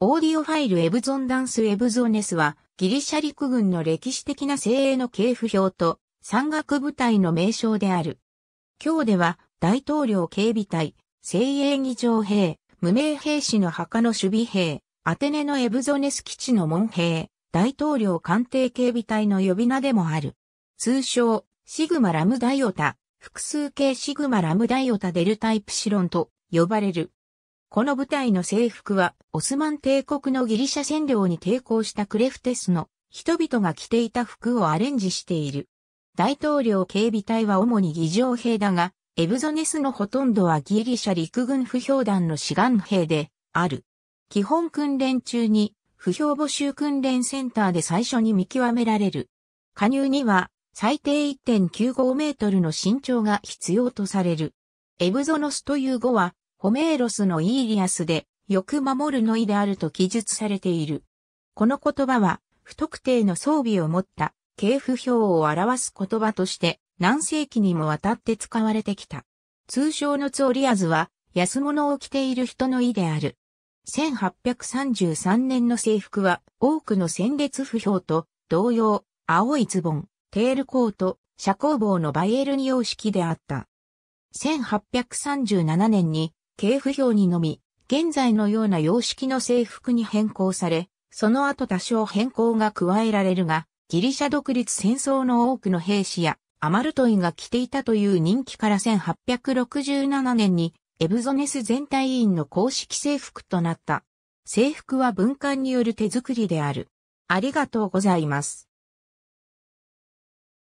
オーディオファイルエブゾンダンスエブゾネスは、ギリシャ陸軍の歴史的な精鋭の系譜表と、山岳部隊の名称である。今日では、大統領警備隊、精鋭議場兵、無名兵士の墓の守備兵、アテネのエブゾネス基地の門兵、大統領官邸警備隊の呼び名でもある。通称、シグマラムダイオタ、複数形シグマラムダイオタデルタイプシロンと呼ばれる。この部隊の制服は、オスマン帝国のギリシャ占領に抵抗したクレフテスの人々が着ていた服をアレンジしている。大統領警備隊は主に議場兵だが、エブゾネスのほとんどはギリシャ陸軍不評団の志願兵である。基本訓練中に、不評募集訓練センターで最初に見極められる。加入には、最低1.95メートルの身長が必要とされる。エブゾノスという語は、ホメーロスのイーリアスで、よく守るの意であると記述されている。この言葉は、不特定の装備を持った系譜表を表す言葉として何世紀にもわたって使われてきた。通称のツオリアズは安物を着ている人の意である。1833年の制服は多くの戦列不評と同様、青いズボン、テールコート、遮光棒のバイエルニ様式であった。1837年に系譜表にのみ、現在のような様式の制服に変更され、その後多少変更が加えられるが、ギリシャ独立戦争の多くの兵士やアマルトイが着ていたという人気から1867年にエブゾネス全体委員の公式制服となった。制服は文官による手作りである。ありがとうございます。